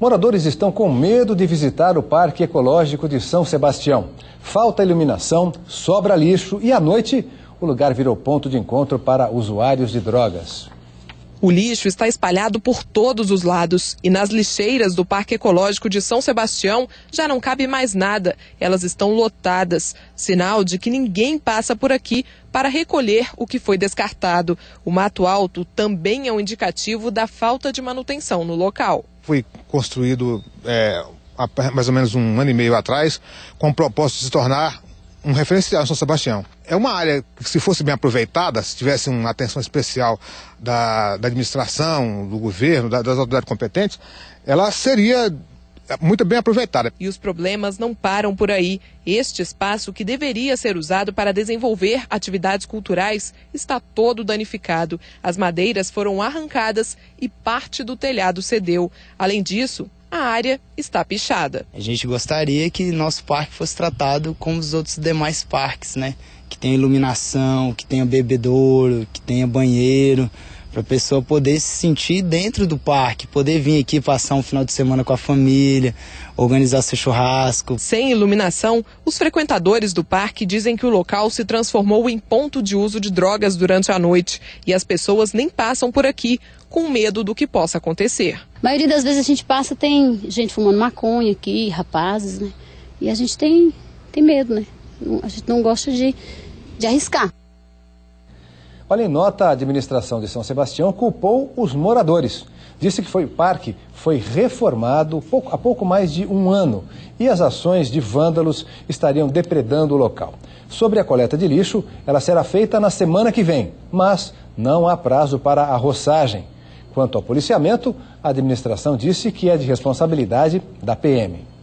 Moradores estão com medo de visitar o Parque Ecológico de São Sebastião. Falta iluminação, sobra lixo e à noite o lugar virou ponto de encontro para usuários de drogas. O lixo está espalhado por todos os lados e nas lixeiras do Parque Ecológico de São Sebastião já não cabe mais nada. Elas estão lotadas, sinal de que ninguém passa por aqui para recolher o que foi descartado. O mato alto também é um indicativo da falta de manutenção no local foi construído é, há mais ou menos um ano e meio atrás, com o propósito de se tornar um referencial em São Sebastião. É uma área que, se fosse bem aproveitada, se tivesse uma atenção especial da, da administração, do governo, da, das autoridades competentes, ela seria Tá muito bem aproveitada. E os problemas não param por aí. Este espaço, que deveria ser usado para desenvolver atividades culturais, está todo danificado. As madeiras foram arrancadas e parte do telhado cedeu. Além disso, a área está pichada. A gente gostaria que nosso parque fosse tratado como os outros demais parques, né? Que tenha iluminação, que tenha bebedouro, que tenha banheiro para a pessoa poder se sentir dentro do parque, poder vir aqui passar um final de semana com a família, organizar seu churrasco. Sem iluminação, os frequentadores do parque dizem que o local se transformou em ponto de uso de drogas durante a noite e as pessoas nem passam por aqui com medo do que possa acontecer. A maioria das vezes a gente passa, tem gente fumando maconha aqui, rapazes, né? E a gente tem, tem medo, né? A gente não gosta de, de arriscar. Olha, em nota, a administração de São Sebastião culpou os moradores. Disse que foi, o parque foi reformado pouco, há pouco mais de um ano e as ações de vândalos estariam depredando o local. Sobre a coleta de lixo, ela será feita na semana que vem, mas não há prazo para a roçagem. Quanto ao policiamento, a administração disse que é de responsabilidade da PM.